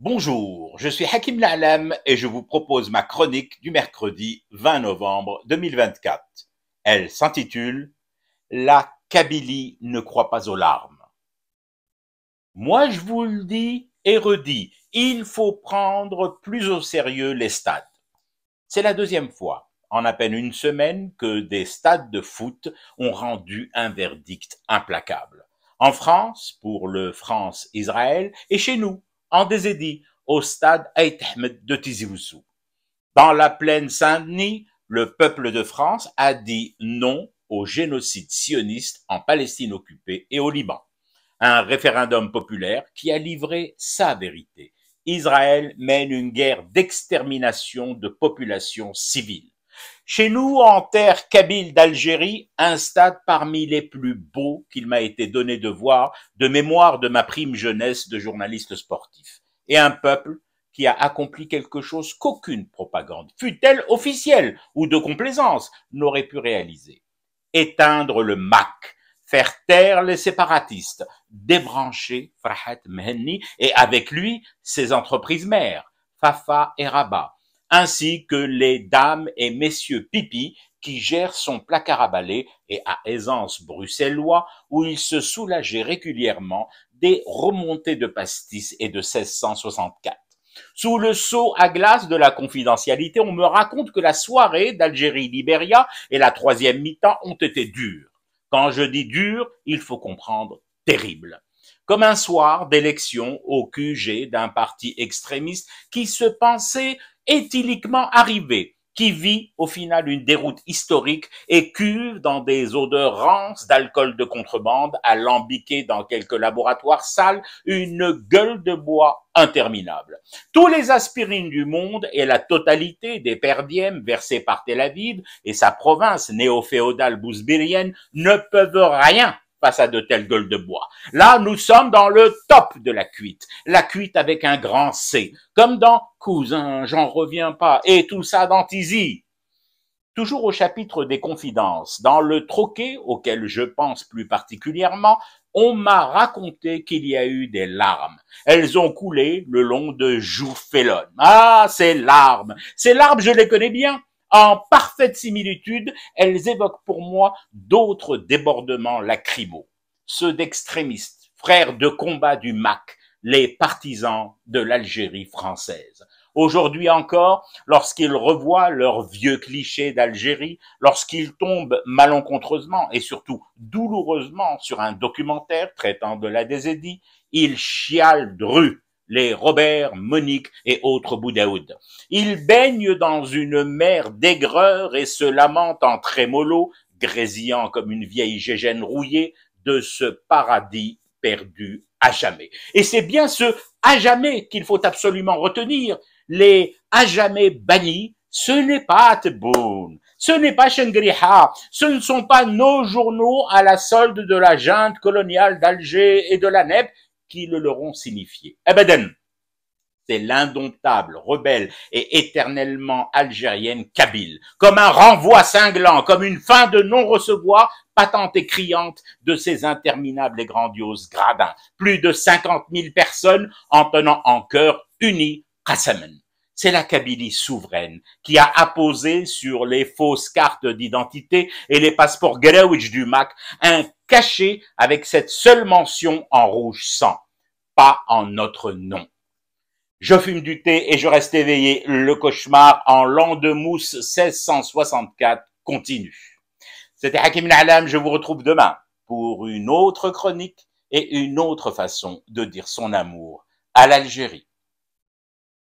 Bonjour, je suis Hakim Lalam et je vous propose ma chronique du mercredi 20 novembre 2024. Elle s'intitule La Kabylie ne croit pas aux larmes. Moi, je vous le dis et redis, il faut prendre plus au sérieux les stades. C'est la deuxième fois en à peine une semaine que des stades de foot ont rendu un verdict implacable. En France, pour le France-Israël, et chez nous, en Désédie, au stade Ahmed de Tizi Ouzou. Dans la plaine Saint-Denis, le peuple de France a dit non au génocide sioniste en Palestine occupée et au Liban. Un référendum populaire qui a livré sa vérité. Israël mène une guerre d'extermination de populations civiles. Chez nous, en terre kabyle d'Algérie, un stade parmi les plus beaux qu'il m'a été donné de voir, de mémoire de ma prime jeunesse de journaliste sportif. Et un peuple qui a accompli quelque chose qu'aucune propagande, fût-elle officielle ou de complaisance, n'aurait pu réaliser. Éteindre le MAC, faire taire les séparatistes, débrancher Farhat Mehenni et avec lui ses entreprises mères, Fafa et Rabat, ainsi que les dames et messieurs Pipi qui gèrent son placard à balais et à aisance bruxellois où il se soulageait régulièrement des remontées de pastis et de 1664. Sous le sceau à glace de la confidentialité, on me raconte que la soirée d'Algérie-Libéria et la troisième mi-temps ont été dures. Quand je dis dures, il faut comprendre terrible comme un soir d'élection au QG d'un parti extrémiste qui se pensait éthyliquement arrivé, qui vit au final une déroute historique et cuve dans des odeurs rances d'alcool de contrebande, lambiquer dans quelques laboratoires sales, une gueule de bois interminable. Tous les aspirines du monde et la totalité des perdièmes versés par Tel Aviv et sa province néo-féodale bousbérienne ne peuvent rien face à de telles gueules de bois. Là, nous sommes dans le top de la cuite, la cuite avec un grand C, comme dans Cousin, j'en reviens pas, et tout ça dans Tizi. Toujours au chapitre des confidences, dans le troquet auquel je pense plus particulièrement, on m'a raconté qu'il y a eu des larmes. Elles ont coulé le long de joues Ah, ces larmes Ces larmes, je les connais bien en parfaite similitude, elles évoquent pour moi d'autres débordements lacrymaux, ceux d'extrémistes, frères de combat du MAC, les partisans de l'Algérie française. Aujourd'hui encore, lorsqu'ils revoient leurs vieux clichés d'Algérie, lorsqu'ils tombent malencontreusement et surtout douloureusement sur un documentaire traitant de la Désédie, ils chialent de les Robert, Monique et autres Boudaoud. Ils baignent dans une mer d'aigreur et se lamentent en trémolo, grésillant comme une vieille gégène rouillée, de ce paradis perdu à jamais. Et c'est bien ce à jamais qu'il faut absolument retenir, les à jamais bannis, ce n'est pas teboun ce n'est pas shangri ce ne sont pas nos journaux à la solde de la junte coloniale d'Alger et de la NEP qui le leur ont signifié. c'est l'indomptable, rebelle et éternellement algérienne Kabyle, comme un renvoi cinglant, comme une fin de non-recevoir patente et criante de ces interminables et grandioses gradins. Plus de cinquante mille personnes en tenant en cœur unis Samen c'est la Kabylie souveraine qui a apposé sur les fausses cartes d'identité et les passeports Grewitch du MAC un cachet avec cette seule mention en rouge sang, pas en notre nom. Je fume du thé et je reste éveillé. Le cauchemar en l'an de mousse 1664 continue. C'était Hakim Alam, je vous retrouve demain pour une autre chronique et une autre façon de dire son amour à l'Algérie.